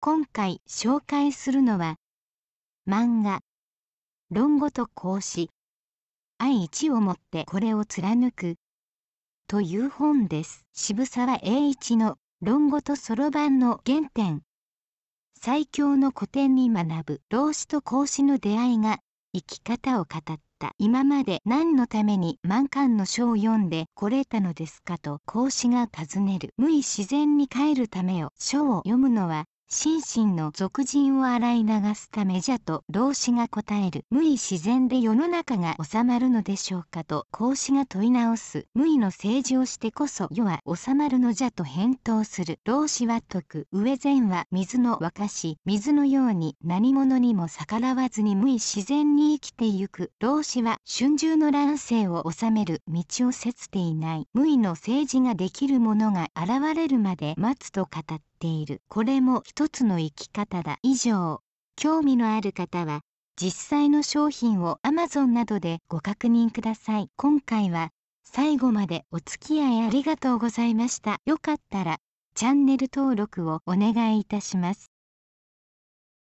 今回紹介するのは漫画「論語と孔子愛一をもってこれを貫く」という本です渋沢栄一の論語とそろばんの原点最強の古典に学ぶ老子と孔子の出会いが生き方を語った今まで何のために満館の書を読んでこれたのですかと孔子が尋ねる無意自然に帰るためを書を読むのは心身の俗人を洗い流すためじゃと老子が答える無為自然で世の中が収まるのでしょうかと孔子が問い直す無為の政治をしてこそ世は収まるのじゃと返答する老子は説く上善は水の沸かし水のように何者にも逆らわずに無為自然に生きてゆく老子は春秋の乱世を収める道を説ていない無為の政治ができる者が現れるまで待つと語ったているこれも一つの生き方だ以上興味のある方は実際の商品を Amazon などでご確認ください今回は最後までお付き合いありがとうございましたよかったらチャンネル登録をお願いいたします